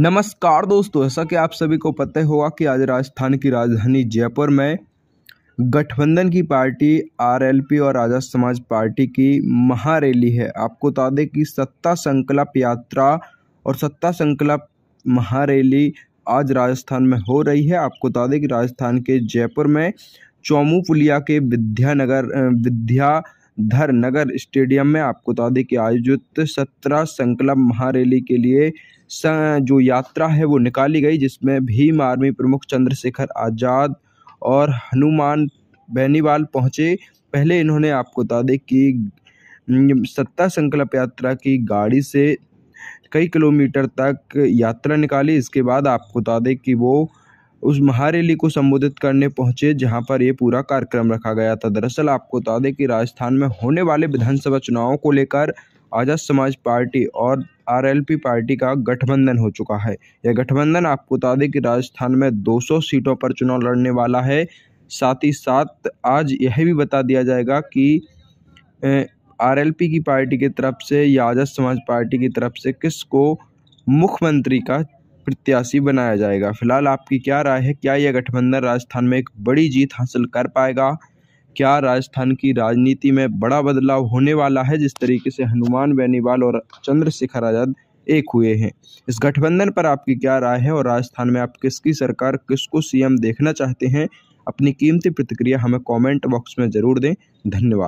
नमस्कार दोस्तों ऐसा कि आप सभी को पता होगा कि आज राजस्थान की राजधानी जयपुर में गठबंधन की पार्टी आरएलपी और आजाद समाज पार्टी की महारैली है आपको बता दें कि सत्ता संकल्प यात्रा और सत्ता संकल्प महारैली आज राजस्थान में हो रही है आपको बता दें कि राजस्थान के जयपुर में चौमू पुलिया के विद्यानगर विद्या धर नगर स्टेडियम में आपको बता दें कि आयोजित सत्रह संकल्प महारैली के लिए जो यात्रा है वो निकाली गई जिसमें भीम आर्मी प्रमुख चंद्रशेखर आज़ाद और हनुमान बेनीवाल पहुँचे पहले इन्होंने आपको बता दें कि सत्ता संकल्प यात्रा की गाड़ी से कई किलोमीटर तक यात्रा निकाली इसके बाद आपको बता दें कि वो उस महारैली को संबोधित करने पहुंचे जहां पर ये पूरा कार्यक्रम रखा गया था दरअसल आपको बता दें कि राजस्थान में होने वाले विधानसभा चुनावों को लेकर आज़ाद समाज पार्टी और आरएलपी पार्टी का गठबंधन हो चुका है यह गठबंधन आपको बता दें कि राजस्थान में 200 सीटों पर चुनाव लड़ने वाला है साथ ही साथ आज यह भी बता दिया जाएगा कि आरएलपी की पार्टी की तरफ से या आजाद समाज पार्टी की तरफ से किसको मुख्यमंत्री का प्रत्याशी बनाया जाएगा फिलहाल आपकी क्या राय है क्या यह गठबंधन राजस्थान में एक बड़ी जीत हासिल कर पाएगा क्या राजस्थान की राजनीति में बड़ा बदलाव होने वाला है जिस तरीके से हनुमान बेनीवाल और चंद्रशेखर आज़ाद एक हुए हैं इस गठबंधन पर आपकी क्या राय है और राजस्थान में आप किसकी सरकार किसको सीएम देखना चाहते हैं अपनी कीमती प्रतिक्रिया हमें कमेंट बॉक्स में ज़रूर दें धन्यवाद